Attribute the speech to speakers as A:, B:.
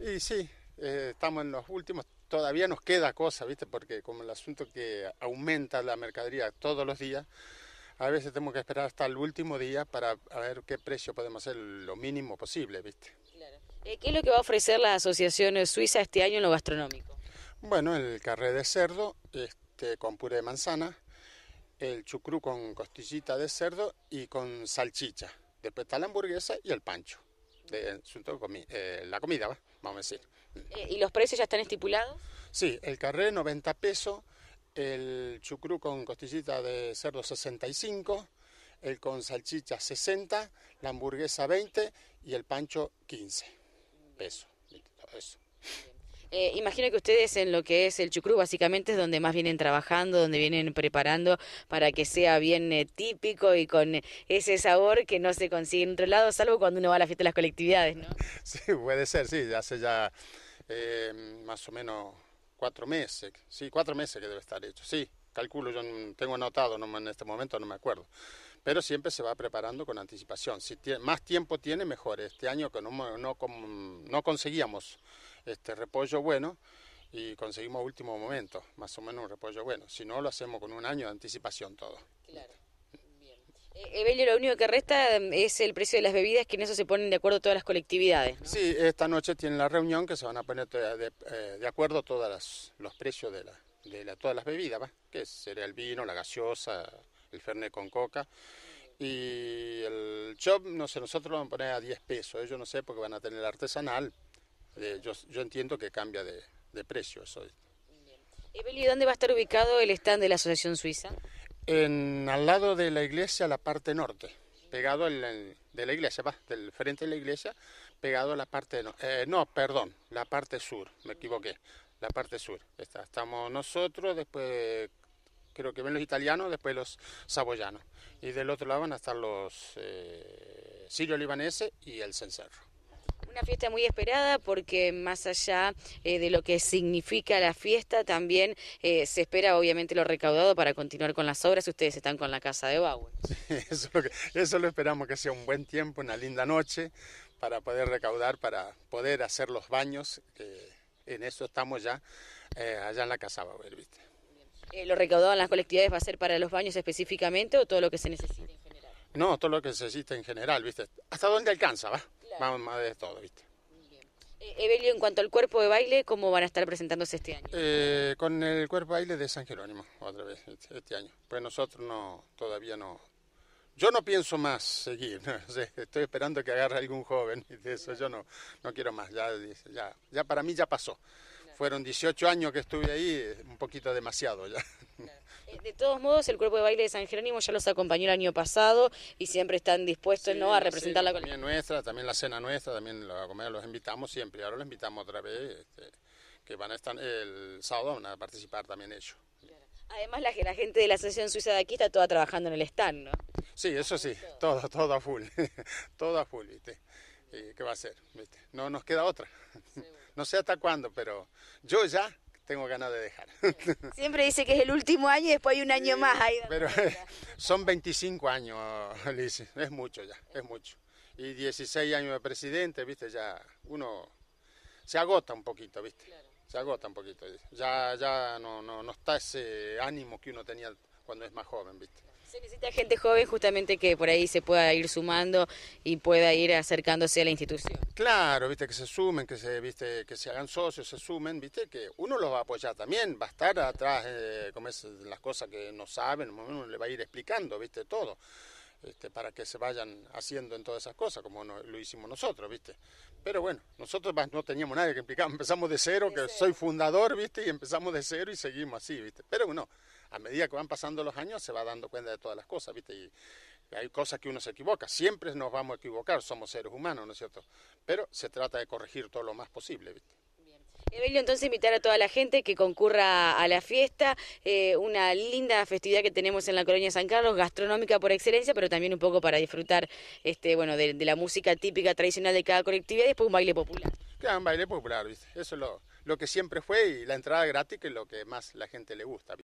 A: Y sí, eh, estamos en los últimos, todavía nos queda cosa, ¿viste? Porque como el asunto que aumenta la mercadería todos los días, a veces tenemos que esperar hasta el último día para ver qué precio podemos hacer lo mínimo posible, ¿viste? Claro.
B: Eh, ¿Qué es lo que va a ofrecer la Asociación Suiza este año en lo gastronómico? Bueno, el carré de cerdo
A: este, con puré de manzana, el chucrú con costillita de cerdo y con salchicha. Después está la hamburguesa y el pancho. De, eh, la comida, ¿va? vamos a decir.
B: Eh, ¿Y los precios
A: ya están estipulados? Sí, el carré 90 pesos, el chucrú con costillita de cerdo 65, el con salchicha 60, la hamburguesa 20 y el pancho 15 pesos.
B: Eh, imagino que ustedes en lo que es el chucrú básicamente es donde más vienen trabajando, donde vienen preparando para que sea bien eh, típico y con ese sabor que no se consigue en otro lado, salvo cuando uno va a la fiesta de las colectividades, ¿no?
A: Sí, puede ser, sí, hace ya eh, más o menos cuatro meses, sí, cuatro meses que debe estar hecho, sí, calculo, yo tengo anotado, no, en este momento no me acuerdo pero siempre se va preparando con anticipación. Si más tiempo tiene, mejor. Este año que no, no, no conseguíamos este repollo bueno y conseguimos último momento, más o menos un repollo bueno. Si no, lo hacemos con un año de anticipación todo. Claro.
B: Eh, Evelio, lo único que resta mm, es el precio de las bebidas, que en eso se ponen de acuerdo todas las colectividades.
A: Sí, esta noche tienen la reunión que se van a poner eh, de, acuerdo todos los precios de, la, de la, todas las bebidas, que sería el vino, la gaseosa, el Fernet con coca. Y el chop, no sé, nosotros lo vamos a poner a 10 pesos, ellos no sé, porque van a tener el artesanal. Eh, yo, entiendo que cambia de, de precio eso.
B: ¿y ¿dónde va a estar ubicado
A: el stand de la Asociación Suiza? En, al lado de la iglesia, la parte norte, pegado en de la iglesia, va, del frente de la iglesia, pegado a la parte, no, eh, no perdón, la parte sur, me equivoqué, la parte sur. estamos nosotros, después creo que ven los italianos, después los saboyanos. Y del otro lado van a estar los eh, sirio-libaneses y el cencerro.
B: Una fiesta muy esperada porque más allá eh, de lo que significa la fiesta, también eh, se espera obviamente lo recaudado para continuar con las obras. Ustedes están con la casa de Bauer.
A: eso, lo esperamos que sea un buen tiempo, una linda noche para poder recaudar, para poder hacer los baños. en eso estamos ya eh, allá en la casa Bauer,
B: eh, ¿Lo recaudado en las colectividades va a ser para los baños específicamente o todo lo que se necesite en
A: general? No, todo lo que se necesita en general, ¿viste? ¿Hasta dónde alcanza, va? Vamos más de todo, ¿viste? Eh, Evelio,
B: en cuanto al cuerpo de baile, ¿cómo van a estar presentándose este año?
A: Eh, con el cuerpo de baile de San Jerónimo, otra vez, este, este año. Pues nosotros no, todavía no. Yo no pienso más seguir, ¿no? estoy esperando que agarre algún joven, y de eso yo no, no quiero más, ya, ya, ya para mí ya pasó fueron 18 años que estuve ahí, un poquito demasiado ya.
B: Eh, de todos modos, el cuerpo de baile de San Jerónimo ya los acompañó el año pasado y siempre están dispuestos ¿no? a representar la comida nuestra,
A: también la cena nuestra, también la comida los invitamos siempre. Ahora los invitamos otra vez, este, que van a estar el sábado, van a participar también ellos.
B: Además, la, gente de la Asociación Suiza de aquí está toda trabajando en el stand, ¿no?
A: Sí, eso sí, todo a full, toda full, ¿viste? Eh, ¿Qué va a ser? ¿Viste? No nos queda otra. No sé hasta cuándo, pero yo ya tengo ganas de dejar. Siempre dice que es
B: el último año y después hay un año más Pero
A: son 25 años, Liz, es mucho ya, es mucho. Y 16 años de presidente, viste, ya uno se agota un poquito, viste. Se agota un poquito, ya, ya no, no, no está ese ánimo que uno tenía cuando es más joven, viste. Se necesita
B: gente joven justamente que por ahí se pueda ir sumando y pueda ir acercándose a la institución.
A: Claro, viste que se sumen, que se viste que se hagan socios, se sumen, viste que uno los va a apoyar también, va a estar atrás eh, las cosas que no saben, uno le va a ir explicando, viste todo. Este, para que se vayan haciendo en todas esas cosas, como lo hicimos nosotros, ¿viste? Pero bueno, nosotros no teníamos nadie que explicar, empezamos de cero, que soy fundador, ¿viste? Y empezamos de cero y seguimos así, ¿viste? Pero bueno, a medida que van pasando los años se va dando cuenta de todas las cosas, ¿viste? Y hay cosas que uno se equivoca, siempre nos vamos a equivocar, somos seres humanos, ¿no es cierto? Pero se trata de corregir todo lo más posible, ¿viste?
B: Evelio, entonces invitar a toda la gente que concurra a la fiesta, eh, una linda festividad que tenemos en la colonia San Carlos, gastronómica por excelencia, pero también un poco para disfrutar este, bueno, de, la música típica tradicional de cada colectividad y después un baile popular.
A: Claro, un baile popular, ¿viste? eso es lo, lo que siempre fue y la entrada gratis que es lo que más la gente le gusta.